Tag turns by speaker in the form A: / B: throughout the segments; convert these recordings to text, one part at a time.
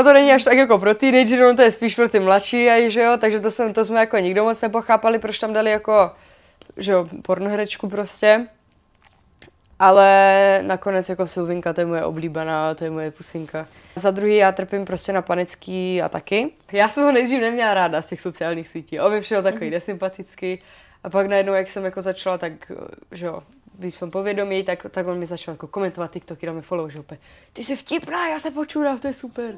A: No to není až tak jako pro teenagery, ono to je spíš pro ty mladší, aj, že jo, takže to, jsem, to jsme jako nikdo moc nepochápali, proč tam dali jako, že jo, pornohrečku prostě. Ale nakonec jako Silvinka, to je moje oblíbená, to je moje pusinka. Za druhý já trpím prostě na panický a taky. Já jsem ho nejdřív neměla ráda z těch sociálních sítí, on mi přišel takový mm-hmm. nesympatický. A pak najednou, jak jsem jako začala, tak že jo, být v tom povědomí, tak, tak on mi začal jako komentovat TikToky, dal mi follow, že opět, ty jsi vtipná, já se počurám, to je super.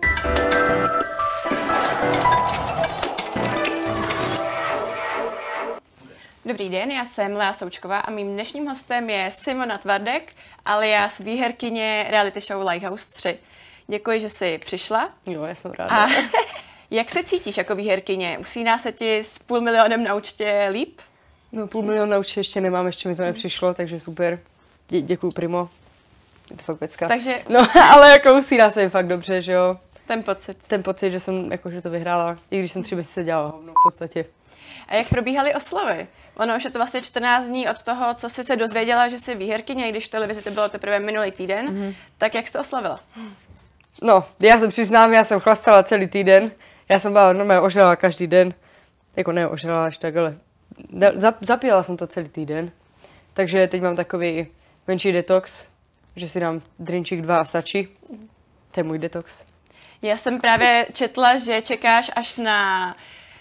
B: Dobrý den, já jsem Lea Součková a mým dnešním hostem je Simona Tvardek, alias výherkyně reality show Lighthouse 3. Děkuji, že jsi přišla. Jo,
A: já jsem ráda. A
B: jak se cítíš jako výherkyně? Usíná se ti s půl milionem na účtě líp?
A: No půl na určitě ještě nemám, ještě mi to nepřišlo, takže super. Dě- děkuji Primo. Je to fakt pecka. Takže... No, ale jako usíná se mi fakt dobře, že jo. Ten pocit. Ten pocit, že jsem jako, že to vyhrála, i když jsem tři měsíce dělala hovno v podstatě.
B: A jak probíhaly oslavy? Ono už je to vlastně 14 dní od toho, co jsi se dozvěděla, že jsi výherkyně, když v televizi to bylo teprve minulý týden, mm-hmm. tak jak jsi to oslavila?
A: No, já se přiznám, já jsem chlastala celý týden, já jsem byla normálně ožrala každý den, jako ne ožrala až tak, ale zapíjela jsem to celý týden, takže teď mám takový menší detox, že si dám drinčík dva a stačí. To je můj detox.
B: Já jsem právě četla, že čekáš až na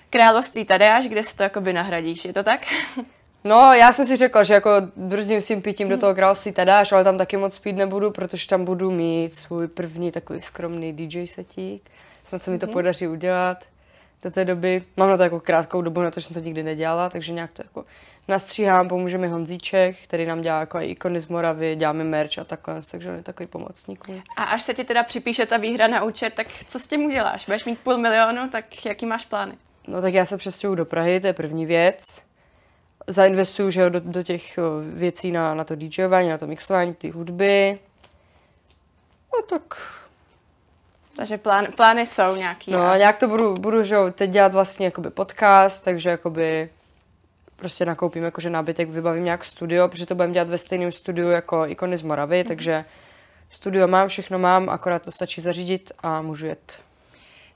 B: království Tadeáš, kde si to by
A: nahradíš, je to tak? No, já jsem si řekla, že jako brzdím svým pitím do toho království Tadáš, ale tam taky moc pít nebudu, protože tam budu mít svůj první takový skromný DJ setík. Snad se mi to mm-hmm. podaří udělat do té doby. Mám na to jako krátkou dobu, na to, že jsem to nikdy nedělala, takže nějak to jako nastříhám, pomůže mi Honzíček, který nám dělá jako ikony z Moravy, dělá mi merch a takhle, takže on je takový pomocník.
B: A až se ti teda připíše ta výhra na účet, tak co s tím uděláš? Budeš mít půl milionu, tak jaký máš plány?
A: No tak já se přestěhuju do Prahy, to je první věc. Zainvestuju že jo, do, do, těch věcí na, na to DJování, na to mixování, ty hudby. No
B: tak takže plány, plány jsou nějaký.
A: No a nějak to budu, budu že teď dělat vlastně jakoby podcast, takže jakoby prostě nakoupím jakože nábytek, vybavím nějak studio, protože to budeme dělat ve stejném studiu jako Ikony z Moravy, mm-hmm. takže studio mám, všechno mám, akorát to stačí zařídit a můžu jet.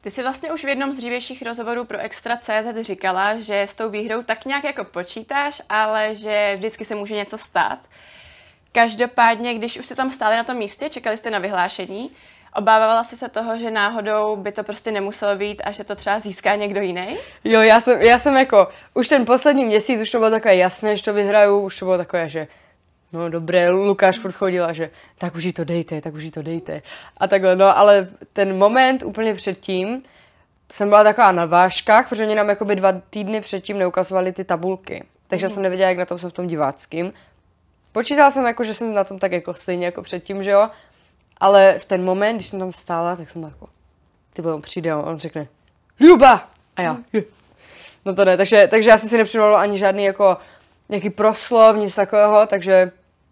B: Ty jsi vlastně už v jednom z dřívějších rozhovorů pro Extra CZ říkala, že s tou výhrou tak nějak jako počítáš, ale že vždycky se může něco stát. Každopádně, když už jste tam stáli na tom místě, čekali jste na vyhlášení, Obávala jsi se toho, že náhodou by to prostě nemuselo být a že to třeba získá někdo jiný?
A: Jo, já jsem, já jsem jako, už ten poslední měsíc už to bylo takové jasné, že to vyhraju, už to bylo takové, že no dobré, Lukáš furt a že tak už jí to dejte, tak už jí to dejte. A takhle, no ale ten moment úplně předtím, jsem byla taková na váškách, protože oni nám jakoby dva týdny předtím neukazovali ty tabulky. Takže mm. jsem mhm. nevěděla, jak na tom jsem v tom diváckým. Počítala jsem jako, že jsem na tom tak jako stejně jako předtím, že jo? Ale v ten moment, když jsem tam stála, tak jsem byla jako, ty on přijde a on řekne, Ljuba! A já, No to ne, takže, takže já jsem si nepřivolala ani žádný jako nějaký proslov, nic takového, takže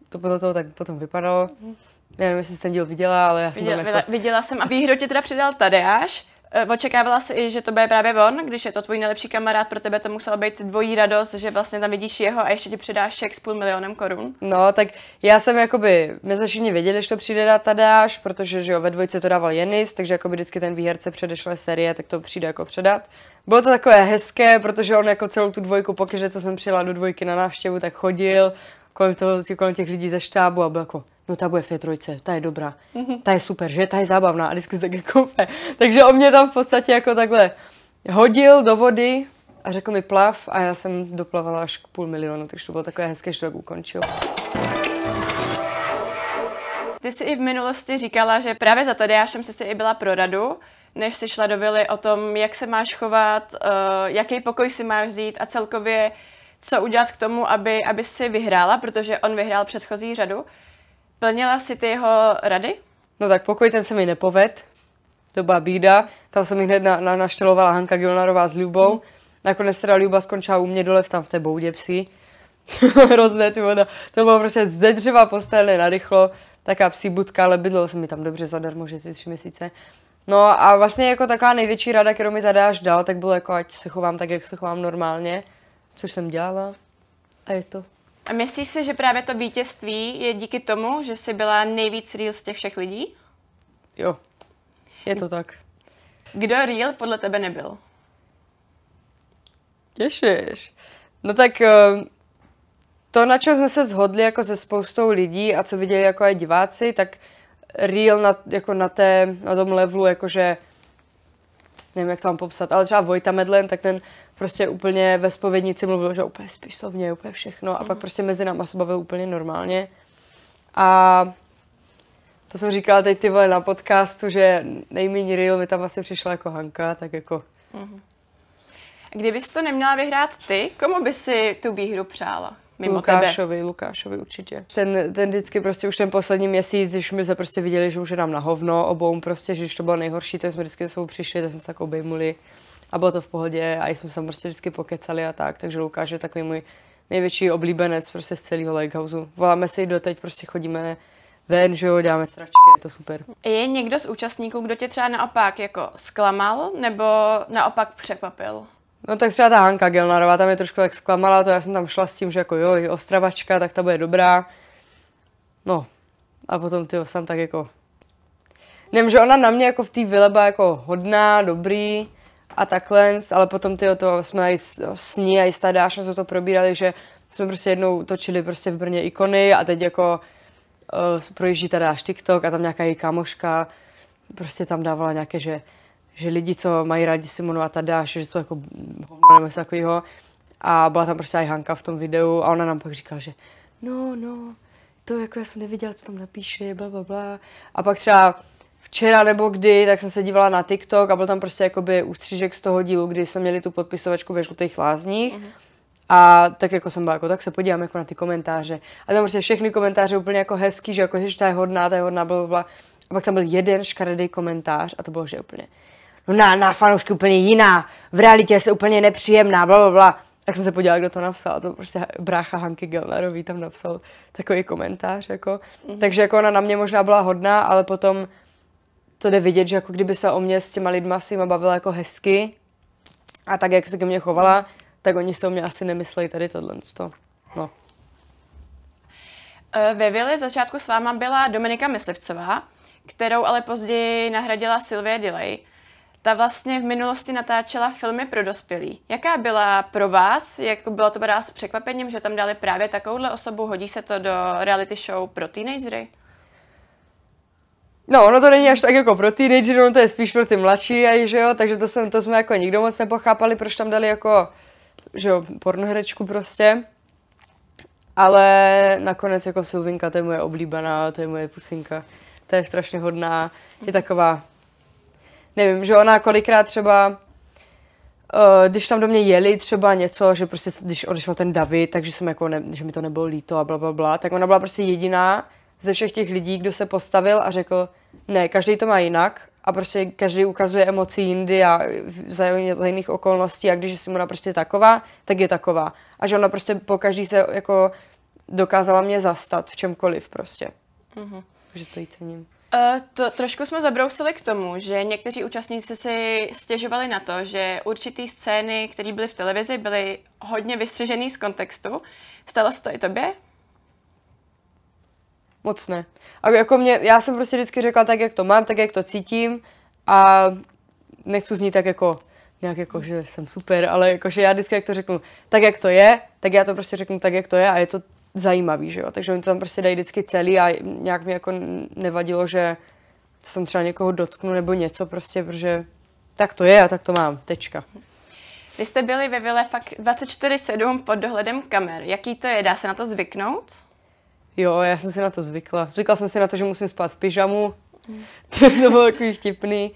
A: to podle toho tak potom vypadalo. Mhm. Já nevím, jestli jsi ten díl viděla, ale já jsem viděla, tam jako...
B: Viděla jsem a výhru ti teda předal Tadeáš, Eh, očekávala jsi i, že to bude právě on, když je to tvůj nejlepší kamarád, pro tebe to musela být dvojí radost, že vlastně tam vidíš jeho a ještě ti předáš šek s půl milionem korun.
A: No, tak já jsem jakoby, my jsme všichni věděli, že to přijde dát Tadáš, protože že jo, ve dvojce to dával Jenis, takže jakoby vždycky ten výherce předešlé série, tak to přijde jako předat. Bylo to takové hezké, protože on jako celou tu dvojku, pokaže, co jsem přijela do dvojky na návštěvu, tak chodil kolem, toho, kolem těch lidí ze štábu a byl jako no ta bude v té trojce, ta je dobrá, mm-hmm. ta je super, že, ta je zábavná a vždycky se tak jako Takže on mě tam v podstatě jako takhle hodil do vody a řekl mi plav a já jsem doplavala až k půl milionu, takže to bylo takové hezké, že to tak ukončil.
B: Ty jsi i v minulosti říkala, že právě za Tadeášem jsi si i byla pro radu, než jsi šla do Vily o tom, jak se máš chovat, eh, jaký pokoj si máš vzít a celkově co udělat k tomu, aby, aby si vyhrála, protože on vyhrál předchozí řadu.
A: Plnila si ty jeho rady? No tak pokoj ten se mi nepoved, doba bída, tam jsem mi hned na, na, naštelovala Hanka Gilnarová s Ljubou, hmm. nakonec teda Ljuba skončila u mě dole v tam v té boudě psí, hrozné ty voda, to bylo prostě zde dřeva na narychlo, taká psí budka, ale bydlo se mi tam dobře zadarmo, že ty tři měsíce. No a vlastně jako taková největší rada, kterou mi až dal, tak bylo jako, ať se chovám tak, jak se chovám normálně, což jsem dělala. A je to.
B: A myslíš si, že právě to vítězství je díky tomu, že jsi byla nejvíc real z těch všech lidí?
A: Jo, je to tak.
B: Kdo real podle tebe nebyl?
A: Těšíš. No tak eh, to, na čem jsme se shodli jako se spoustou lidí a co viděli jako i diváci, tak real na, jako na, té, na tom levelu, jakože nevím, jak to mám popsat, ale třeba Vojta Medlen, tak ten prostě úplně ve spovědnici mluvil, že úplně spisovně, úplně všechno a pak mhm. prostě mezi náma se bavil úplně normálně. A to jsem říkala teď ty vole na podcastu, že nejméně real mi tam asi přišla jako Hanka, tak jako...
B: Mm-hmm. kdyby to neměla vyhrát ty, komu by si tu výhru přála? Mimo Lukášovi,
A: tebe. Lukášovi určitě. Ten, ten vždycky prostě už ten poslední měsíc, když my se prostě viděli, že už je nám na hovno obou, prostě, že když to bylo nejhorší, tak jsme vždycky se přišli, tak jsme se tak obejmuli a bylo to v pohodě a jsme se prostě vždycky pokecali a tak, takže Lukáš je takový můj největší oblíbenec prostě z celého Lakehouse. Voláme si doteď, prostě chodíme ven, že jo, děláme sračky, je to super.
B: Je někdo z účastníků, kdo tě třeba naopak jako zklamal nebo naopak překvapil?
A: No tak třeba ta Hanka Gelnarová, tam je trošku tak zklamala, to já jsem tam šla s tím, že jako jo, je ostravačka, tak ta bude dobrá. No, a potom ty jsem tak jako... Nevím, že ona na mě jako v té vyleba jako hodná, dobrý, a takhle, ale potom o to jsme i s ní a i s Tadášem jsme to probírali, že jsme prostě jednou točili prostě v Brně ikony a teď jako uh, projíždí Tadáš TikTok a tam nějaká její kamoška prostě tam dávala nějaké, že, že lidi, co mají rádi Simonu a Tadáš, že jsou jako hovno nebo takového a byla tam prostě i Hanka v tom videu a ona nám pak říkala, že no, no, to jako já jsem neviděla, co tam napíše, bla, bla, bla. A pak třeba včera nebo kdy, tak jsem se dívala na TikTok a byl tam prostě jakoby ústřížek z toho dílu, kdy jsme měli tu podpisovačku ve žlutých lázních. Mm-hmm. A tak jako jsem byla, jako, tak se podívám jako na ty komentáře. A tam prostě všechny komentáře úplně jako hezký, že jako, že ta je hodná, ta je hodná, byla, byla. A pak tam byl jeden škaredý komentář a to bylo, že úplně, no na, na fanoušky úplně jiná, v realitě se úplně nepříjemná, bla, bla, bla. Tak jsem se podívala, kdo to napsal. To prostě brácha Hanky Gelnerový tam napsal takový komentář. Jako. Mm-hmm. Takže jako ona na mě možná byla hodná, ale potom to jde vidět, že jako kdyby se o mě s těma lidma s jima bavila jako hezky a tak, jak se ke mně chovala, tak oni se o mě asi nemyslejí tady tohle. No.
B: Eh, ve Vili začátku s váma byla Dominika Myslivcová, kterou ale později nahradila Sylvie Delay. Ta vlastně v minulosti natáčela filmy pro dospělí. Jaká byla pro vás? Jak bylo to pro vás překvapením, že tam dali právě takovouhle osobu? Hodí se to do reality show pro teenagery?
A: No, ono to není až tak jako pro teenagery, ono to je spíš pro ty mladší, aj, že jo, takže to, jsem, to jsme jako nikdo moc nepochápali, proč tam dali jako, že jo, pornohrečku prostě. Ale nakonec jako Silvinka, to je moje oblíbená, to je moje pusinka, to je strašně hodná, je taková, nevím, že ona kolikrát třeba, eh, když tam do mě jeli třeba něco, že prostě, když odešel ten David, takže jsem jako, ne, že mi to nebylo líto a bla, bla, bla, tak ona byla prostě jediná, ze všech těch lidí, kdo se postavil a řekl, ne, každý to má jinak a prostě každý ukazuje emoci jindy a za, za jiných okolností a když je Simona prostě taková, tak je taková. A že ona prostě po každý se jako dokázala mě zastat v čemkoliv prostě. Mm-hmm. Takže to jí cením.
B: Uh, to, trošku jsme zabrousili k tomu, že někteří účastníci si stěžovali na to, že určitý scény, které byly v televizi, byly hodně vystřižený z kontextu. Stalo se to i tobě?
A: moc ne. A jako mě, já jsem prostě vždycky řekla tak, jak to mám, tak, jak to cítím a nechci znít tak jako nějak jako, že jsem super, ale jakože já vždycky, jak to řeknu, tak, jak to je, tak já to prostě řeknu tak, jak to je a je to zajímavý, že jo. Takže oni to tam prostě dají vždycky celý a nějak mi jako nevadilo, že jsem třeba někoho dotknu nebo něco prostě, protože tak to je a tak to mám, tečka.
B: Vy jste byli ve Vile fakt 24-7 pod dohledem kamer. Jaký to je? Dá se na to zvyknout?
A: Jo, já jsem si na to zvykla. Zvykla jsem si na to, že musím spát v pyžamu. Mm. to bylo takový vtipný.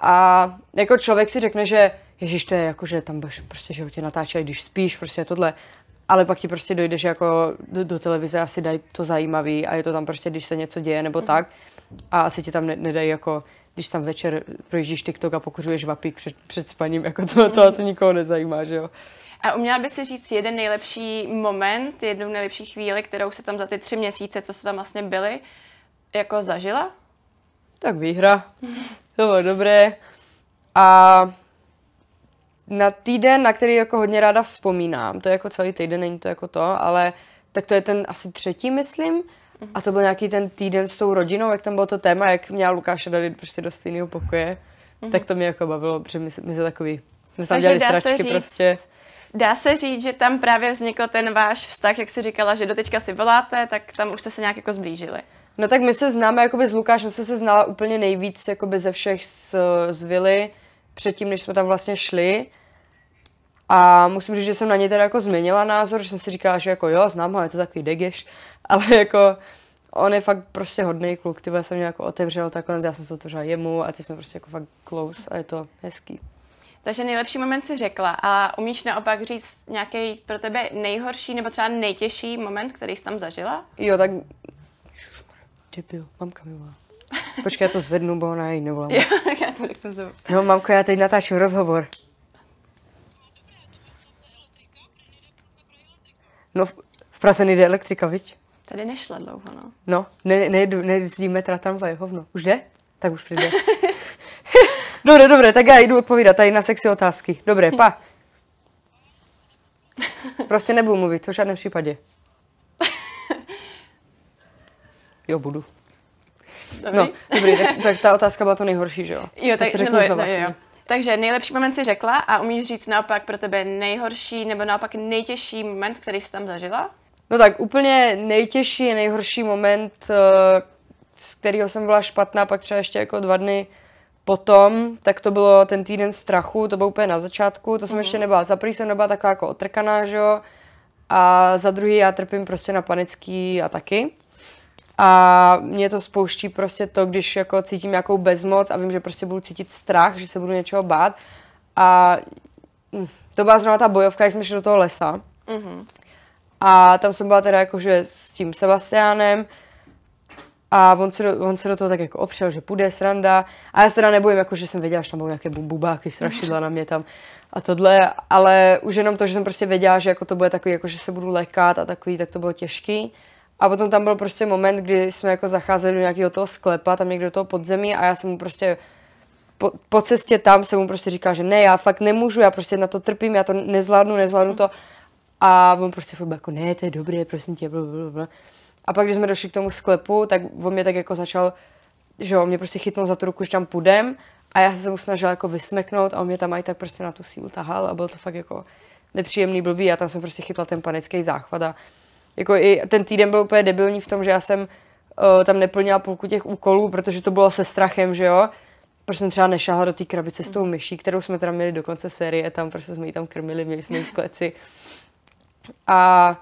A: A jako člověk si řekne, že ježiš, to je jako, že tam prostě, že ho tě natáčejí, když spíš, prostě tohle. Ale pak ti prostě dojde, že jako do, do televize asi dají to zajímavý a je to tam prostě, když se něco děje nebo mm. tak. A asi ti tam ne, nedají jako, když tam večer projíždíš TikTok a pokuřuješ vapík před, před spaním, jako to, to mhm. asi nikoho nezajímá, že jo.
B: A uměla by si říct jeden nejlepší moment, jednu nejlepší chvíli, kterou se tam za ty tři měsíce, co se tam vlastně byli, jako zažila?
A: Tak výhra. to bylo dobré. A na týden, na který jako hodně ráda vzpomínám, to je jako celý týden, není to jako to, ale tak to je ten asi třetí, myslím. Mhm. A to byl nějaký ten týden s tou rodinou, jak tam bylo to téma, jak měla Lukáše dali prostě do stejného pokoje. Mm-hmm. Tak to mě jako bavilo, protože my, my jsme takový, my jsme tam dělali sračky říct, prostě.
B: Dá se říct, že tam právě vznikl ten váš vztah, jak si říkala, že doteďka si voláte, tak tam už jste se nějak jako zblížili.
A: No tak my se známe jakoby s Lukášem, se se znala úplně nejvíc jakoby ze všech z, z Vily, předtím, než jsme tam vlastně šli. A musím říct, že jsem na něj teda jako změnila názor, že jsem si říkala, že jako jo, znám ho, je to takový degeš, ale jako on je fakt prostě hodný kluk, ty jsem mě jako otevřel takhle, já jsem se otevřela jemu a ty jsme prostě jako fakt close a je to hezký.
B: Takže nejlepší moment si řekla. A umíš naopak říct nějaký pro tebe nejhorší nebo třeba nejtěžší moment, který jsi tam zažila?
A: Jo, tak... Debil, mamka volá. Počkej, já to zvednu, bo ona ji nevolá. Jo, tak já to řeknu No, mamko, já teď natáčím rozhovor. No, v, v Praze nejde elektrika, viď?
B: Tady nešla dlouho, no.
A: No, ne, ne, ne metra tramvaje, hovno. Už jde? Tak už přijde. Dobře, dobře. tak já jdu odpovídat tady na sexy otázky. Dobré, pa. Prostě nebudu mluvit, to v žádném případě. Jo, budu.
B: Dobrý. No, dobrý, tak, tak
A: ta otázka byla to nejhorší, že jo? Jo, tak, tak to řeknu no, jo.
B: Takže nejlepší moment si řekla a umíš říct naopak pro tebe nejhorší nebo naopak nejtěžší moment, který jsi tam zažila?
A: No tak úplně nejtěžší, nejhorší moment, eh, z kterého jsem byla špatná, pak třeba ještě jako dva dny Potom, tak to bylo ten týden strachu, to bylo úplně na začátku, to jsem mm. ještě nebyla. Za prvý jsem nebyla taková jako otrkaná, že jo? A za druhý já trpím prostě na panický taky. A mě to spouští prostě to, když jako cítím nějakou bezmoc a vím, že prostě budu cítit strach, že se budu něčeho bát. A hm, to byla zrovna ta bojovka, jak jsme šli do toho lesa. Mm-hmm. A tam jsem byla teda jakože s tím Sebastiánem, a on se, do, on se do toho tak jako opřel, že půjde, sranda. A já se teda nebojím, jako že jsem věděla, že tam budou nějaké bubáky, strašidla na mě tam a tohle, ale už jenom to, že jsem prostě věděla, že jako to bude takový, jako že se budu lékat a takový, tak to bylo těžký. A potom tam byl prostě moment, kdy jsme jako zacházeli do nějakého toho sklepa, tam někdo do toho podzemí a já jsem mu prostě po, po cestě tam jsem mu prostě říkal, že ne, já fakt nemůžu, já prostě na to trpím, já to nezvládnu, nezvládnu to. A on prostě furt jako, ne, to je dobré, prosím tě, blablabla. A pak, když jsme došli k tomu sklepu, tak on mě tak jako začal, že on mě prostě chytnul za tu ruku, že tam půjdem a já se mu snažila jako vysmeknout a on mě tam aj tak prostě na tu sílu tahal a byl to fakt jako nepříjemný blbý. Já tam jsem prostě chytla ten panický záchvat a jako i ten týden byl úplně debilní v tom, že já jsem uh, tam neplnila půlku těch úkolů, protože to bylo se strachem, že jo. Protože jsem třeba nešla do té krabice s tou mhm. myší, kterou jsme tam měli do konce série, tam prostě jsme ji tam krmili, měli jsme ji v kleci. A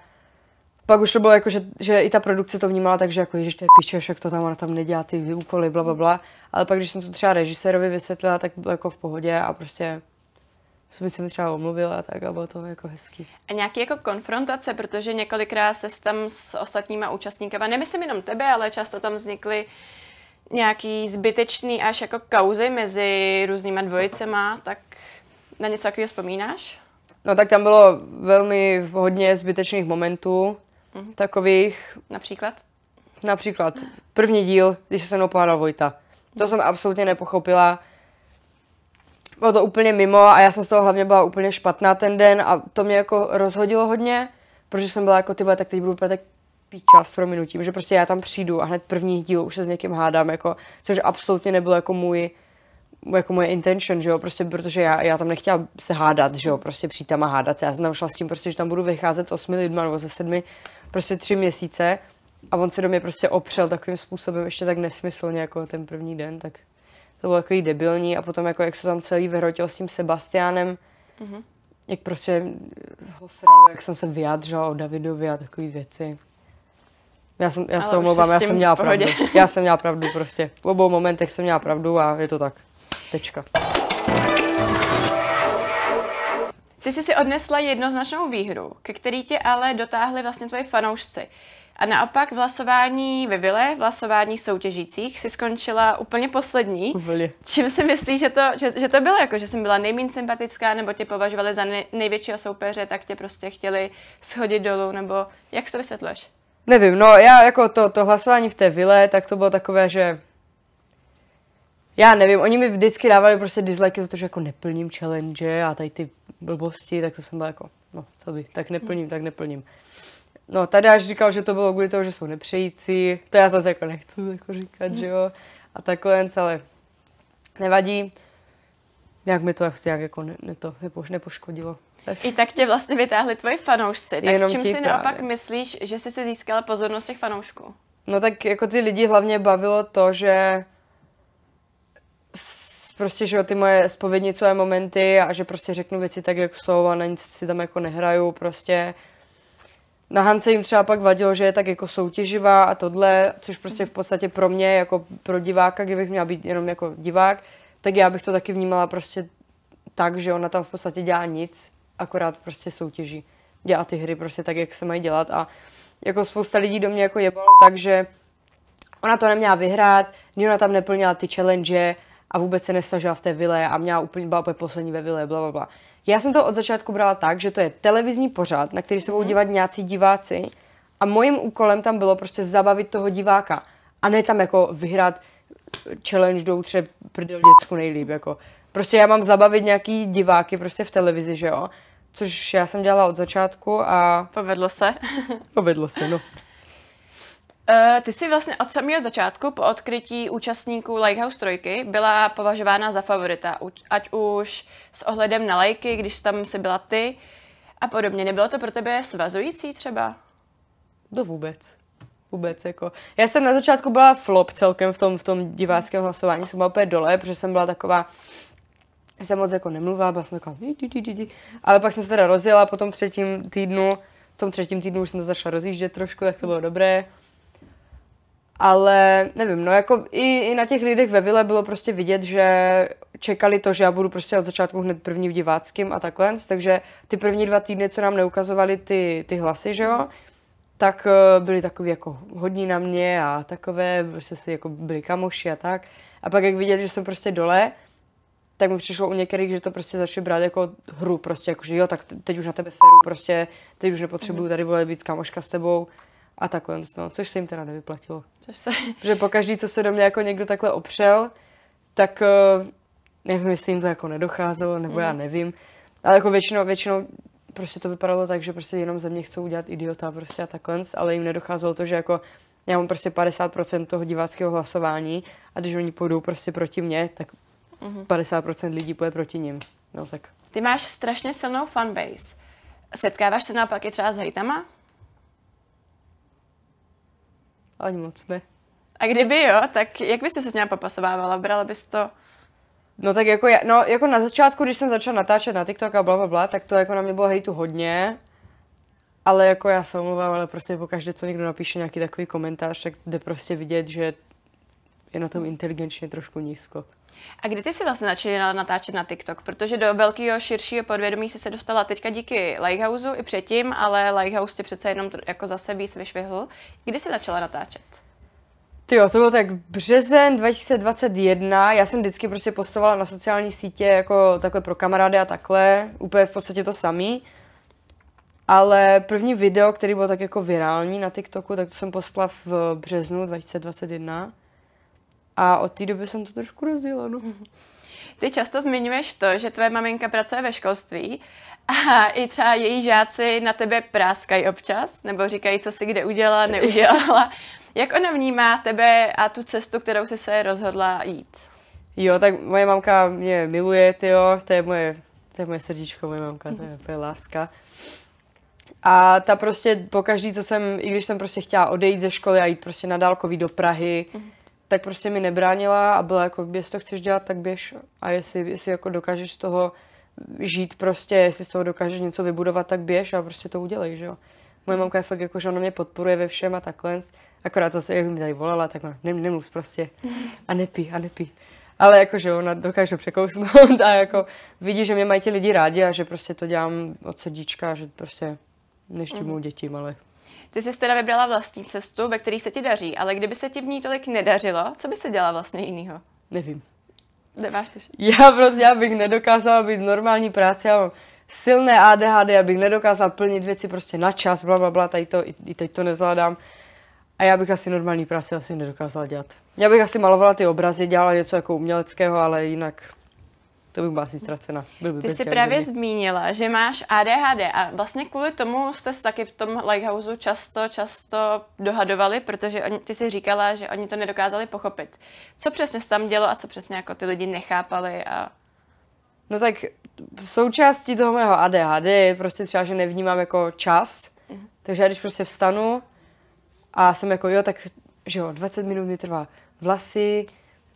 A: pak už to bylo jako, že, že i ta produkce to vnímala tak, že jako, ježiš, to je píče, však to tam ona tam nedělá ty úkoly, bla, bla, bla. Ale pak, když jsem to třeba režisérovi vysvětlila, tak bylo jako v pohodě a prostě jsme si třeba omluvila tak a bylo to jako hezký.
B: A nějaký jako konfrontace, protože několikrát se tam s ostatníma účastníkama, nemyslím jenom tebe, ale často tam vznikly nějaký zbytečný až jako kauzy mezi různýma dvojicema, tak na něco takového vzpomínáš?
A: No tak tam bylo velmi hodně zbytečných momentů, hmm Takových... Například? Například první díl, když se mnou pohádal Vojta. To mhm. jsem absolutně nepochopila. Bylo to úplně mimo a já jsem z toho hlavně byla úplně špatná ten den a to mě jako rozhodilo hodně, protože jsem byla jako ty tak teď budu pro tak píča s prominutím, že prostě já tam přijdu a hned první díl už se s někým hádám, jako, což absolutně nebylo jako můj jako moje intention, že jo, prostě protože já, já tam nechtěla se hádat, že jo, prostě přijít tam a hádat se, já jsem tam šla s tím prostě, že tam budu vycházet osmi lidma nebo ze sedmi prostě tři měsíce a on se do mě prostě opřel takovým způsobem ještě tak nesmyslně jako ten první den, tak to bylo takový debilní a potom jako jak se tam celý vyhrotil s tím Sebastiánem, mm-hmm. jak prostě ho sralo, jak jsem se vyjádřila o Davidovi a takové věci. Já, jsem, já se omlouvám, já jsem měla pravdu. Já jsem měla pravdu prostě. V obou momentech jsem měla pravdu a je to tak. Tečka.
B: Ty jsi si odnesla jednoznačnou výhru, ke který tě ale dotáhli vlastně tvoji fanoušci. A naopak v hlasování ve Vile, v hlasování soutěžících, si skončila úplně poslední. Úplně. Čím si myslíš, že to, že, že to bylo? Jako, že jsem byla nejméně sympatická, nebo tě považovali za ne, největšího soupeře, tak tě prostě chtěli schodit dolů, nebo jak to vysvětluješ?
A: Nevím, no já jako to, to hlasování v té Vile, tak to bylo takové, že já nevím, oni mi vždycky dávali prostě dislike za to, že jako neplním challenge a tady ty blbosti, tak to jsem byla jako, no co by, tak neplním, tak neplním. No, tady až říkal, že to bylo kvůli toho, že jsou nepřející, to já zase jako nechci jako říkat, že jo, a takhle, ale nevadí. Nějak mi to asi nějak jako ne, ne to nepo, nepoškodilo. Tak. I
B: tak tě vlastně vytáhli tvoji fanoušci.
A: Tak Jenom čím si právě. naopak
B: myslíš, že jsi si získala pozornost těch fanoušků?
A: No tak jako ty lidi hlavně bavilo to, že prostě, že jo, ty moje spovědnicové momenty a že prostě řeknu věci tak, jak jsou a na nic si tam jako nehraju, prostě. Na Hance jim třeba pak vadilo, že je tak jako soutěživá a tohle, což prostě v podstatě pro mě, jako pro diváka, kdybych měla být jenom jako divák, tak já bych to taky vnímala prostě tak, že ona tam v podstatě dělá nic, akorát prostě soutěží. Dělá ty hry prostě tak, jak se mají dělat a jako spousta lidí do mě jako jebalo, takže ona to neměla vyhrát, ona tam neplnila ty challenge, a vůbec se nesnažila v té vile a měla úplně, byla úplně poslední ve vile, bla, bla, bla. Já jsem to od začátku brala tak, že to je televizní pořad, na který se budou mhm. dívat nějací diváci a mojím úkolem tam bylo prostě zabavit toho diváka a ne tam jako vyhrát challenge do třeba prdel dětsku nejlíp, jako. Prostě já mám zabavit nějaký diváky prostě v televizi, že jo? Což já jsem dělala od začátku a... Povedlo se. Povedlo se, no.
B: Uh, ty jsi vlastně od samého začátku po odkrytí účastníků Lighthouse trojky byla považována za favorita, ať už s ohledem na lajky, když tam si byla ty a podobně. Nebylo to pro tebe
A: svazující třeba? To no vůbec vůbec. Jako. Já jsem na začátku byla flop celkem v tom, v tom diváckém hlasování, jsem byla opět dole, protože jsem byla taková, že jsem moc jako nemluvila, byla jsem taková, ale pak jsem se teda rozjela po tom třetím týdnu, v tom třetím týdnu už jsem to začala rozjíždět trošku, tak to bylo dobré. Ale nevím, no jako i, i na těch lidech ve Vile bylo prostě vidět, že čekali to, že já budu prostě od začátku hned první v diváckém a takhle, takže ty první dva týdny, co nám neukazovali ty, ty hlasy, že jo, tak eh, byli takový jako hodní na mě a takové, prostě si jako byli kamoši a tak. A pak jak viděli, že jsem prostě dole, tak mi přišlo u některých, že to prostě začali brát jako hru, prostě jako, že jo, tak teď už na tebe seru, prostě teď už nepotřebuju mhm. tady vole být kamoška s tebou a takhle, no, což se jim teda nevyplatilo. Což se... Že každý, co se do mě jako někdo takhle opřel, tak eh, nevím, jestli jim to jako nedocházelo, nebo mm. já mhm. nevím. Ale jako většinou, většinou prostě to vypadalo tak, že prostě jenom ze mě chcou udělat idiota prostě a takhle, ale jim nedocházelo to, že jako já mám prostě 50% toho diváckého hlasování a když oni půjdou prostě proti mně, tak mm-hmm. 50% lidí půjde proti ním. No tak.
B: Ty máš strašně silnou fanbase. Setkáváš se naopak i třeba s hejtama?
A: Ani moc ne.
B: A kdyby jo, tak jak byste se s ním popasovávala? Brala bys to
A: No tak jako, já, no, jako na začátku, když jsem začala natáčet na TikTok a bla, bla, bla, tak to jako na mě bylo hejtu hodně. Ale jako já se omluvám, ale prostě po každé, co někdo napíše nějaký takový komentář, tak jde prostě vidět, že je na tom hmm. inteligenčně trošku nízko.
B: A kdy ty jsi vlastně začala natáčet na TikTok? Protože do velkého širšího podvědomí jsi se dostala teďka díky Lighthouseu i předtím, ale Lighthouse tě přece jenom jako zase víc vyšvihl. Kdy jsi začala natáčet?
A: Ty jo, to bylo tak březen 2021, já jsem vždycky prostě postovala na sociální sítě jako takhle pro kamarády a takhle, úplně v podstatě to samý. Ale první video, který byl tak jako virální na TikToku, tak to jsem poslala v březnu 2021. A od té doby jsem to trošku rozjela, no. Mhm.
B: Ty často zmiňuješ to, že tvoje maminka pracuje ve školství a i třeba její žáci na tebe práskají občas, nebo říkají, co si kde udělala, neudělala. Jak ona vnímá tebe a tu cestu, kterou jsi se rozhodla jít?
A: Jo, tak moje mamka mě miluje, jo, to je moje, to je moje srdíčko, moje mamka, to je, to je láska. A ta prostě po každý, co jsem, i když jsem prostě chtěla odejít ze školy a jít prostě na dálkový do Prahy, mm-hmm tak prostě mi nebránila a byla jako, jestli to chceš dělat, tak běž. A jestli, jestli jako dokážeš z toho žít prostě, jestli z toho dokážeš něco vybudovat, tak běž a prostě to udělej, že jo. Moje mamka je fakt jako, že ona mě podporuje ve všem a takhle. Akorát zase, jak mi tady volala, tak nem nemluv prostě. A nepí, a nepí. Ale jako, že ona dokáže překousnout a jako vidí, že mě mají ti lidi rádi a že prostě to dělám od sedíčka, že prostě neštimuju mhm. děti, ale
B: ty jsi teda vybrala vlastní cestu, ve které se ti daří, ale kdyby se ti v ní tolik nedařilo, co by se dělala vlastně jiného? Nevím. Nemáš to?
A: Já prostě já bych nedokázala být normální práce, já mám silné ADHD, bych nedokázala plnit věci prostě na čas, bla, bla, bla, tady to, i, i teď to nezvládám. A já bych asi normální práci asi nedokázala dělat. Já bych asi malovala ty obrazy, dělala něco jako uměleckého, ale jinak to bych byla asi ztracena. Byl by Ty jsi právě země.
B: zmínila, že máš ADHD a vlastně kvůli tomu jste se taky v tom Lighthouse často, často dohadovali, protože oni, ty si říkala, že oni to nedokázali pochopit. Co přesně se tam dělo a co přesně jako ty lidi nechápali a
A: No tak součástí toho mého ADHD je prostě třeba, že nevnímám jako čas, mhm. takže já když prostě vstanu a jsem jako jo, tak že jo, 20 minut mi trvá vlasy,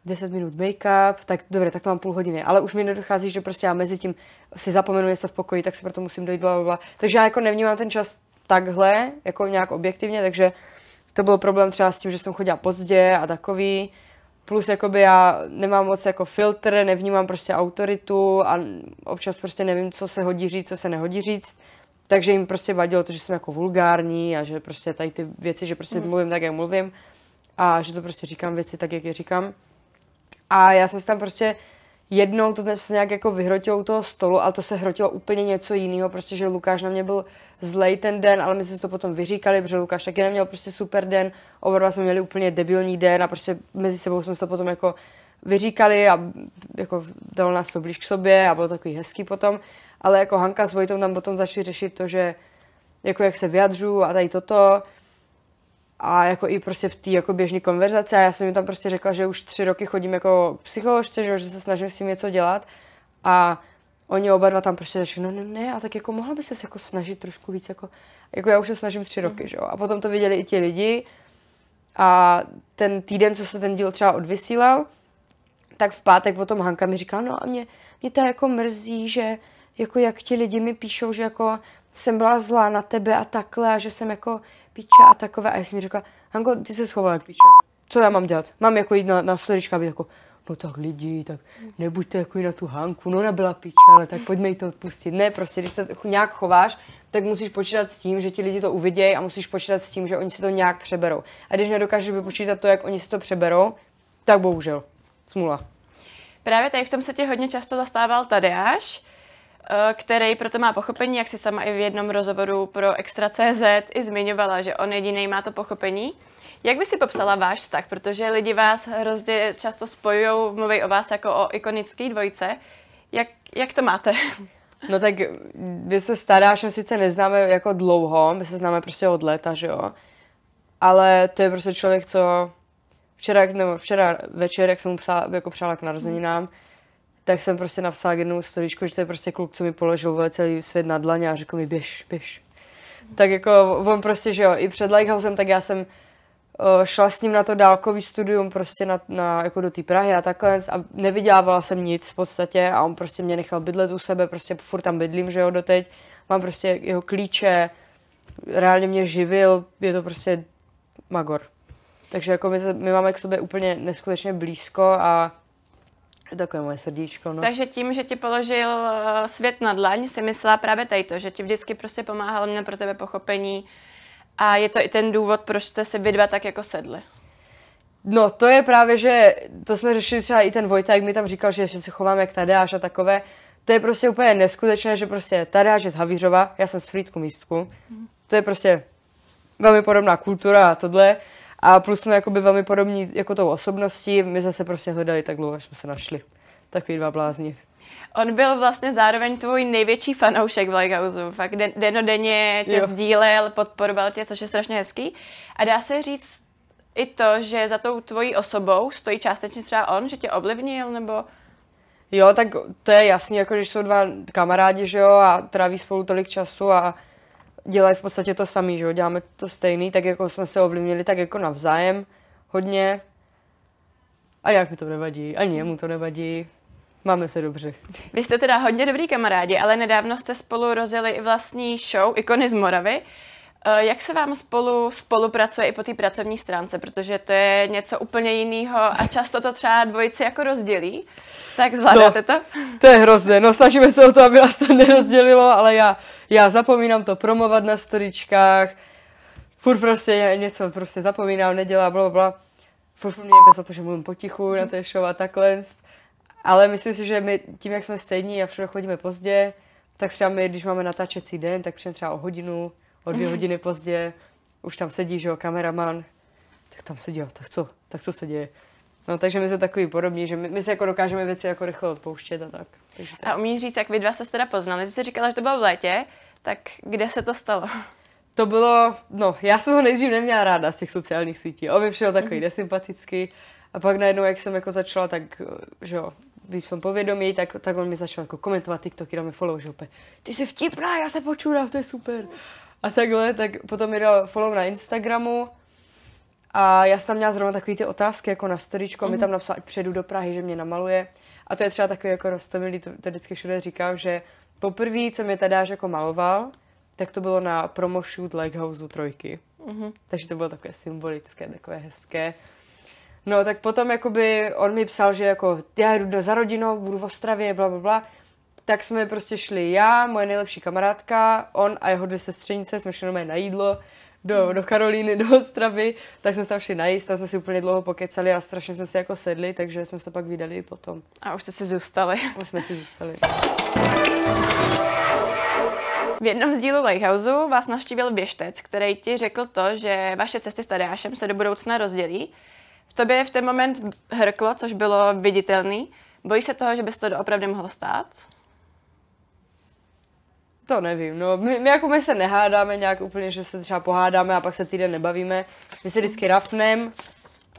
A: 10 minut make-up, tak dobře, tak to mám půl hodiny, ale už mi nedochází, že prostě já mezi tím si zapomenu něco v pokoji, tak se proto musím dojít, bla, bla, bla. Takže já jako nevnímám ten čas takhle, jako nějak objektivně, takže to byl problém třeba s tím, že jsem chodila pozdě a takový. Plus jakoby já nemám moc jako filtr, nevnímám prostě autoritu a občas prostě nevím, co se hodí říct, co se nehodí říct. Takže jim prostě vadilo to, že jsem jako vulgární a že prostě tady ty věci, že prostě mm. mluvím tak, jak mluvím a že to prostě říkám věci tak, jak je říkám. A já jsem tam prostě jednou to dnes nějak jako vyhrotilo u toho stolu, ale to se hrotilo úplně něco jiného, prostě, že Lukáš na mě byl zlej ten den, ale my jsme si to potom vyříkali, protože Lukáš taky neměl prostě super den, oba dva jsme měli úplně debilní den a prostě mezi sebou jsme se to potom jako vyříkali a jako dalo nás to blíž k sobě a bylo takový hezký potom, ale jako Hanka s Vojtou tam potom začali řešit to, že jako jak se vyjadřu a tady toto, a jako i prostě v té jako běžné konverzaci a já jsem jim tam prostě řekla, že už tři roky chodím jako psycholožce, že, že se snažím s tím něco dělat a oni oba dva tam prostě řekli, no ne, no, ne, a tak jako mohla by se jako snažit trošku víc, jako, jako já už se snažím tři roky, mm. že jo. A potom to viděli i ti lidi a ten týden, co se ten díl třeba odvysílal, tak v pátek potom Hanka mi říká, no a mě, mě to jako mrzí, že jako jak ti lidi mi píšou, že jako jsem byla zlá na tebe a takhle a že jsem jako piča a takové. A já jsem mi řekla, Hanko, ty se schovala jak piča. Co já mám dělat? Mám jako jít na, na storička a být jako, no tak lidi, tak nebuďte jako na tu Hanku, no ona byla piča, ale tak pojďme jí to odpustit. Ne, prostě když se nějak chováš, tak musíš počítat s tím, že ti lidi to uvidějí a musíš počítat s tím, že oni si to nějak přeberou. A když nedokážeš vypočítat to, jak oni si to přeberou, tak bohužel, smula.
B: Právě tady v tom se tě hodně často zastával Tadeáš, Eh, který proto má pochopení, jak si sama i v jednom rozhovoru pro Extra.cz i zmiňovala, že on jediný má to pochopení. Jak by si popsala váš vztah? Protože lidi vás hrozně často spojují, mluví o vás jako o ikonické dvojce. Jak, jak to máte?
A: No tak my se s Tadášem sice neznáme jako dlouho, my se známe prostě od léta, že jo. Ale to je prostě člověk, co včera, nebo včera večer, jak jsem mu psala, jako přála k narozeninám, hmm tak jsem prostě napsal jednou storičku, že to je prostě kluk, co mi položil celý svět na dlaně a řekl mi běž, běž. Tak jako on prostě, že jo, i před Lighthousem, tak já jsem šla s ním na to dálkový studium prostě na, na jako do té Prahy a takhle a nevydělávala jsem nic v podstatě a on prostě mě nechal bydlet u sebe, prostě furt tam bydlím, že jo, doteď. Mám prostě jeho klíče, reálně mě živil, je to prostě magor. Takže jako my, my máme k sobě úplně neskutečně blízko a Takové moje srdíčko, no. Takže
B: tím, že ti položil eh, svět na dlaň, si myslela právě tady to, že ti vždycky prostě pomáhal, měl pro tebe pochopení a je to i ten důvod, proč jste si vy dva tak jako sedli.
A: No, to je právě, že to jsme řešili třeba i ten Vojta, jak mi tam říkal, že se chováme jak Tadeáš a takové. To je prostě úplně neskutečné, že prostě Tadeáš je z Havířova, já jsem z Frýdku místku. Mhm. To je prostě velmi podobná kultura a tohle. A plus jsme jakoby velmi podobní jako tou osobností, my zase prostě hledali tak dlouho, až jsme se našli. Takový dva blázni.
B: On byl vlastně zároveň tvůj největší fanoušek v Lighthouse. Fakt den, denodenně tě jo. sdílel, podporoval tě, což je strašně hezký. A dá se říct i to, že za tou tvojí osobou stojí částečně třeba on, že tě ovlivnil, nebo...
A: Jo, tak to je jasný, jako když jsou dva kamarádi, že jo, a tráví spolu tolik času a dělají v podstatě to samý, že jo, děláme to stejný, tak jako jsme se ovlivnili, tak jako navzájem hodně. A jak mi to nevadí, ani jemu to nevadí. Máme se dobře.
B: Vy jste teda hodně dobrý kamarádi, ale nedávno jste spolu rozjeli i vlastní show Ikony z Moravy. Eh, jak se vám spolu spolupracuje i po té pracovní stránce, protože to je něco úplně jiného a často to třeba dvojici jako rozdělí? Tak zvládáte no, to?
A: To je hrozné, no snažíme se o to, aby nás to nerozdělilo, ale já, já zapomínám to promovat na storičkách, furt prostě něco prostě zapomínám, nedělá, bla, bla. Furt, furt mě jebe za to, že mluvím potichu na té show a takhle. Ale myslím si, že my tím, jak jsme stejní a všude chodíme pozdě, tak třeba my, když máme natáčecí den, tak přijeme třeba o hodinu, o dvě hodiny pozdě, už tam sedí, že jo, kameraman, tak tam sedí, jo, tak co, tak co se děje? No, takže my jsme takový podobní, že my, my se jako dokážeme věci jako rychle odpouštět a tak. Takže
B: tak. A umíš říct, jak vy dva se teda poznali? Ty jsi říkala, že to bylo v létě, tak kde se to stalo?
A: To bylo, no, já jsem ho nejdřív neměla ráda z těch sociálních sítí. On mi přišel takový mm-hmm. nesympatický. A pak najednou, jak jsem jako začala, tak, že jo, být v tom povědomí, tak, tak on mi začal jako komentovat TikToky, dám mi follow, že opět, ty jsi vtipná, já se počůrám, to je super a takhle, tak potom mi dal follow na Instagramu a já jsem tam měla zrovna takové ty otázky jako na storičko, mm-hmm. a mi mhm. tam napsala, ať přejdu do Prahy, že mě namaluje. A to je třeba takový jako rostomilý, to, to vždycky všude říkám, že poprvé, co mě Tadáš jako maloval, tak to bylo na promo shoot Lighthouse trojky. Mm-hmm. Takže to bylo takové symbolické, takové hezké. No tak potom jakoby on mi psal, že jako já jdu za rodinou, budu v Ostravě, bla, bla, bla tak jsme prostě šli já, moje nejlepší kamarádka, on a jeho dvě sestřenice, jsme šli na jídlo do, hmm. do Karolíny, do Ostravy, tak jsme se tam šli najíst, a jsme si úplně dlouho pokecali a strašně jsme si jako sedli, takže jsme se pak vydali i potom. A už jste si zůstali. Už jsme si zůstali.
B: V jednom z dílu Lighthouse vás navštívil věštec, který ti řekl to, že vaše cesty s Tadeášem se do budoucna rozdělí. V tobě v ten moment hrklo, což bylo viditelný. Bojíš se toho, že bys to doopravdy mohlo stát?
A: To nevím, no, my, my jako my se nehádáme nějak úplně, že se třeba pohádáme a pak se týden nebavíme. My se vždycky rafnem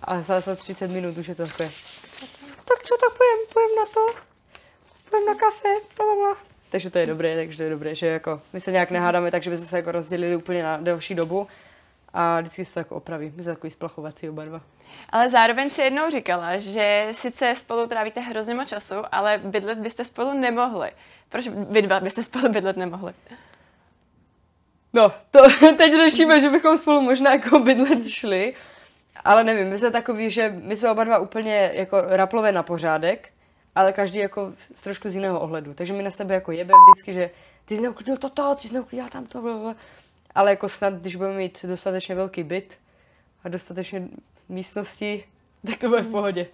A: a za, za 30 minut už je to takové. Tak co, tak pojem, pojem na to, pojem na kafe, blablabla. Takže to je dobré, takže to je dobré, že jako my se nějak nehádáme, takže bychom se jako rozdělili úplně na delší dobu a vždycky se to jako opraví. My jsme takový splachovací oba dva.
B: Ale zároveň si jednou říkala, že sice spolu trávíte hrozně moc času, ale bydlet byste spolu nemohli.
A: Proč vy dva byste spolu bydlet nemohli? No, to teď řešíme, že bychom spolu možná jako bydlet šli, ale nevím, my jsme takový, že my jsme oba dva úplně jako raplové na pořádek, ale každý jako z trošku z jiného ohledu. Takže my na sebe jako jebem vždycky, že ty jsi neuklidil toto, ty jsi neuklidil tam to, blablabla. Ale jako snad, když budeme mít dostatečně velký byt a dostatečně místnosti, tak to bude v hmm. pohodě.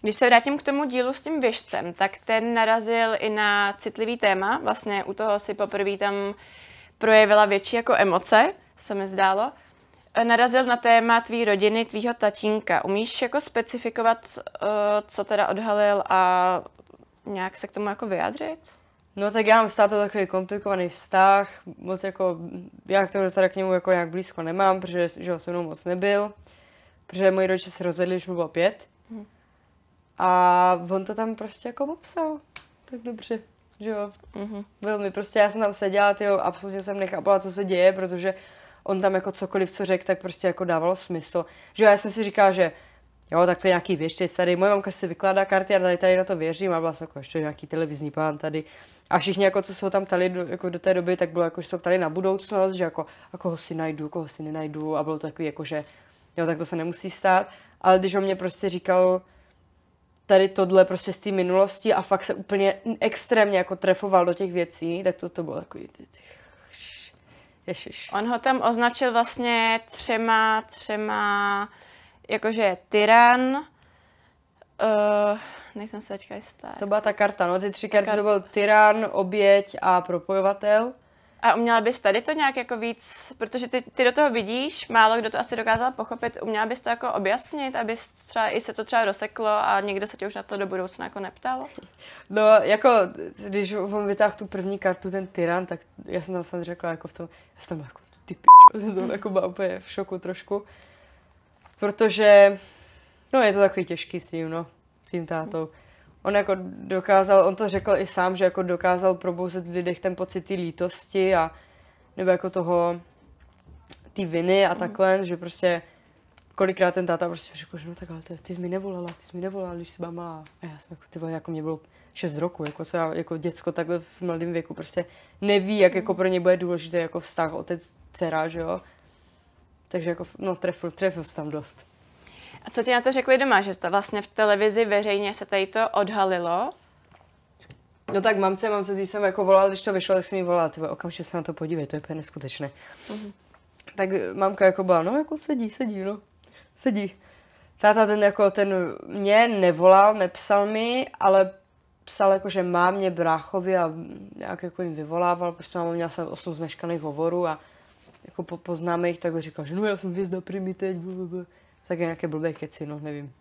A: Když se vrátím k tomu dílu s tím věžcem, tak ten narazil i
B: na citlivý téma. Vlastně u toho si poprvé tam projevila větší jako emoce, se mi zdálo. Narazil na téma tvý rodiny, tvýho tatínka. Umíš jako specifikovat, eh, co teda odhalil a nějak se k tomu jako vyjádřit?
A: No tak já mám s tátou takový komplikovaný vztah, moc jako, já k tomu teda k němu jako nějak blízko nemám, protože že ho se mnou moc nebyl, protože moji rodiče se rozvedli, když mu bylo pět. Mhm. A on to tam prostě jako popsal, tak dobře, že jo. Mm-hmm. Velmi prostě, já jsem tam seděla, tyjo, absolutně jsem nechápala, co se děje, protože on tam jako cokoliv, co řekl, tak prostě jako dávalo smysl. Že jo, já jsem si říkala, že Jo, tak to je nějaký věštec tady. Moje mamka si vykládá karty a tady, tady na to věřím a byla jako ještě nějaký televizní pán tady. A všichni, jako, co jsou tam tady do, jako do té doby, tak bylo jako, že jsou tady na budoucnost, že jako, a koho si najdu, koho si nenajdu a bylo to takový jako, že jo, tak to se nemusí stát. Ale když on mě prostě říkal tady tohle prostě z té minulosti a fakt se úplně extrémně jako trefoval do těch věcí, tak to, to bylo takový, ježiš. On
B: ho tam označil vlastně třema, třema jakože je tyran, uh, nejsem se teďka jistá. To byla ta karta, no, ty tři ta karty, karta. to byl tyran, oběť a propojovatel. A uměla bys tady to nějak jako víc, protože ty, ty do toho vidíš, málo kdo to asi dokázal pochopit, uměla bys to jako objasnit, aby třeba i se to třeba doseklo a někdo se tě už na to do budoucna jako neptal?
A: No, jako, když on vytáhl tu první kartu, ten tyran, tak já jsem tam samozřejmě řekla jako v tom, já jsem tam jako ty pičo, jsem jako byla úplně v šoku trošku protože no je to takový těžký s ním, no, s tím tátou. On jako dokázal, on to řekl i sám, že jako dokázal probouzet v lidech ten pocit té lítosti a nebo jako toho, ty viny a takhle, mm. že prostě kolikrát ten táta prostě řekl, že no tak ale ty, ty jsi mi nevolala, ty jsi mi nevolala, když jsi byla malá. A já jsem jako, ty vole, jako mě bylo 6 roku, jako co já, jako děcko takhle v mladém věku prostě neví, jak jako pro ně bude důležité jako vztah otec, dcera, že jo. Takže jako, no, trefil, trefil tam dost.
B: A co ti na to řekli doma, že vlastně v televizi veřejně se tady to odhalilo?
A: No tak mamce, mamce, když jsem jako volala, když to vyšlo, tak jsem jí volala, ty okamžitě se na to podívej, to je úplně neskutečné. Mm-hmm. Tak mamka jako byla, no jako sedí, sedí, no, sedí. Táta ten jako, ten mě nevolal, nepsal mi, ale psal jako, že má mě bráchovi a nějak jako jim vyvolával, prostě mám měla jsem osm zmeškaných hovorů a jako po, poznáme jich, tak říkal, že no já jsem hvězda primi teď, tak je nějaké blbé keci, no nevím.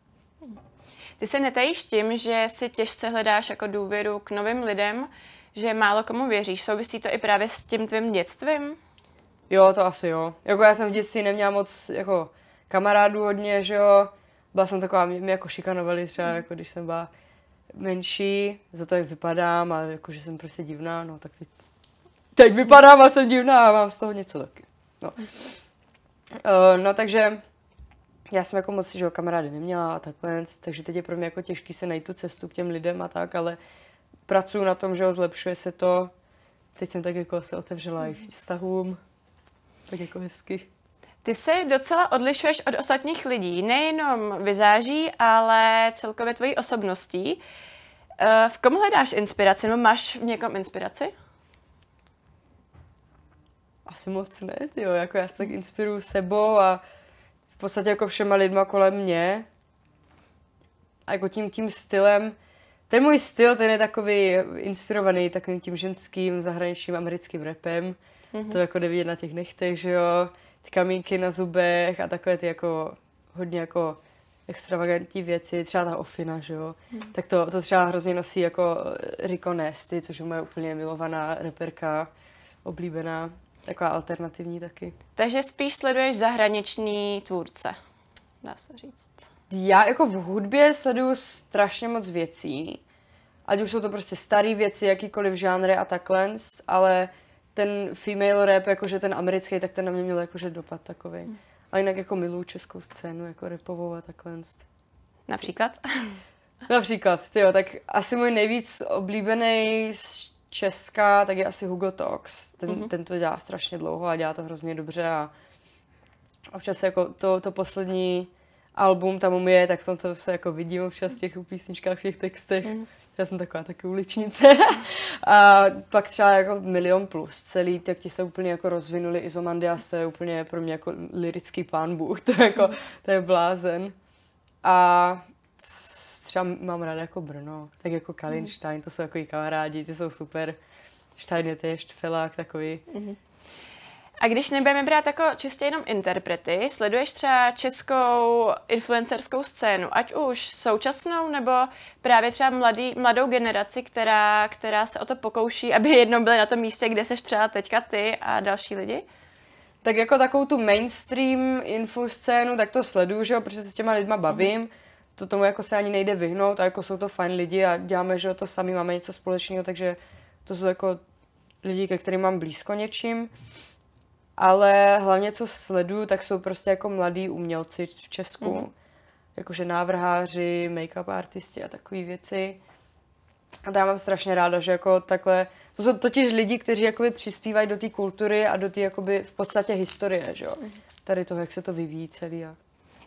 B: Ty se netajíš tím, že si těžce hledáš jako důvěru k novým lidem, že málo komu věříš. Souvisí to i právě s tím tvým dětstvím?
A: Jo, to asi jo. Jako já jsem v dětství neměla moc jako kamarádů hodně, že jo. Byla jsem taková, mě, mě jako šikanovali třeba, mm. jako když jsem byla menší, za to, jak vypadám a jako, že jsem prostě divná, no tak teď, teď vypadám a jsem divná a mám z toho něco taky. No. Uh, no takže já jsem jako moc, že jo, kamarády neměla a takhle, takže teď je pro mě jako těžký se najít tu cestu k těm lidem a tak, ale pracuji na tom, že jo, zlepšuje se to. Teď jsem tak jako se otevřela i vztahům, tak jako hezky.
B: Ty se docela odlišuješ od ostatních lidí, nejenom vyzáží, ale celkově tvojí osobností. Eh, v kom hledáš inspiraci, nebo máš v někom inspiraci?
A: asi moc ne, jo, jako já se tak inspiruju sebou a v podstatě jako všema lidma kolem mě. A jako tím, tím stylem, ten můj styl, ten je takový inspirovaný takovým tím ženským, zahraničním americkým repem. Mm-hmm. To jako nevidět na těch nechtech, že jo, ty kamínky na zubech a takové ty jako hodně jako extravagantní věci, třeba ta ofina, že jo, mm. tak to, to třeba hrozně nosí jako Rico Nasty, což je moje úplně milovaná reperka, oblíbená. Taková alternativní taky.
B: Takže spíš sleduješ zahraniční tvůrce, dá se říct.
A: Já jako v hudbě sleduju strašně moc věcí. Ať už jsou to prostě staré věci, jakýkoliv žánry a takhle, ale ten female rap, jakože ten americký, tak ten na mě měl jakože dopad takový. Hmm. A jinak jako miluju českou scénu, jako repovou a takhle. Například? Například, jo, tak asi můj nejvíc oblíbený z Česká, tak je asi Hugo Tox. Ten, mm-hmm. ten to dělá strašně dlouho a dělá to hrozně dobře a občas jako to, to poslední album tam umí, tak v tom co se jako vidím občas v těch písničkách, v těch textech. Mm. Já jsem taková taky uličnice. a pak třeba jako milion plus celý, tak ti se úplně jako rozvinuli. Izomandias to je úplně pro mě jako lirický pán Bůh, to, je jako, to je blázen. A třeba mám ráda jako Brno, tak jako Kalinstein, mm. to jsou takový kamarádi, ty jsou super. Stein je tež felák takový. Mm-hmm. A když nebudeme
B: brát jako čistě jenom interprety, sleduješ třeba českou influencerskou scénu, ať už současnou, nebo právě třeba mladý, mladou generaci, která, která se o to pokouší, aby jednou byly na tom místě, kde seš třeba teďka ty a další lidi? Tak
A: jako takovou tu mainstream info scénu, tak to sleduju, že jo, protože se s těma lidma mhm. bavím. Mm-hmm to tomu jako se ani nejde vyhnout a jako jsou to fajn lidi a děláme, že to sami máme něco společného, takže to jsou jako lidi, ke kterým mám blízko něčím. Ale hlavně, co sleduju, tak jsou prostě jako mladí umělci v Česku. Mm-hmm. Jakože návrháři, make-up artisti a takové věci. A to já mám strašně ráda, že jako takhle... To jsou totiž lidi, kteří jakoby přispívají do té kultury a do té jakoby v podstatě historie, že jo? Mhm. Tady toho, jak se to vyvíjí celý a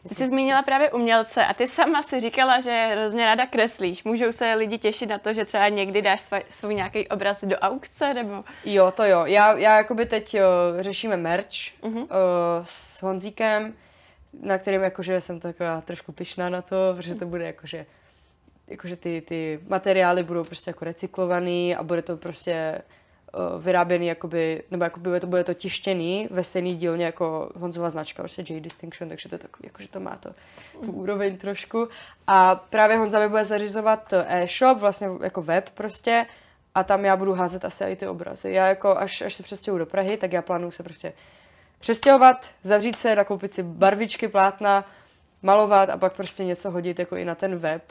A: ty jsi zmínila právě umělce a ty
B: sama si říkala, že hrozně ráda kreslíš. Můžou se lidi těšit na to, že třeba někdy dáš svůj, svůj nějaký obraz do aukce? Nebo...
A: Jo, to jo. Já, já jakoby teď jo, řešíme merch uh-huh. uh, s Honzíkem, na kterým jakože jsem taková trošku pišná na to, protože to bude jakože jakože ty, ty materiály budou prostě jako recyklovaný a bude to prostě Eh, vyráběný, jakoby, nebo jakoby to bude to tištěný ve stejný dílně jako Honzova značka, už prostě J Distinction, takže to je takový, jakože to má to, tu mm. úroveň trošku. A právě Honza mi bude zařizovat eh, e-shop, vlastně jako web prostě, a tam já budu házet asi i ty obrazy. Já jako, až, až se přestěhuju do Prahy, tak já plánuju se prostě přestěhovat, zavřít se, nakoupit si barvičky, plátna, malovat a pak prostě něco hodit jako i na ten web,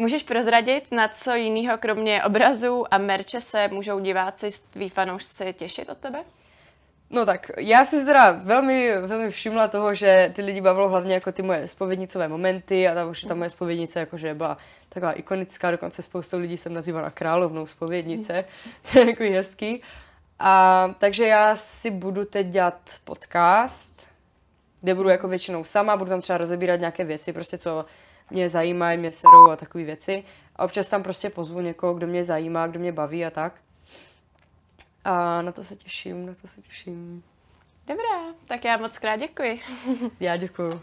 B: Můžeš prozradit, na co jiného kromě obrazů a merče se můžou diváci, tví fanoušci těšit od tebe?
A: No tak, já si teda velmi, velmi všimla toho, že ty lidi bavilo hlavně jako ty moje spovědnicové momenty a ta, už ta moje spovědnice jakože byla taková ikonická, dokonce spoustou lidí jsem nazývala královnou spovědnice, to je jako hezký. A, takže já si budu teď dělat podcast, kde budu jako většinou sama, budu tam třeba rozebírat nějaké věci, prostě co mě zajímají, mě serou a takové věci. A občas tam prostě pozvu někoho, kdo mě zajímá, kdo mě baví a tak. A na to se těším, na to se těším.
B: Dobrá, tak já moc krát děkuji.
A: já děkuji.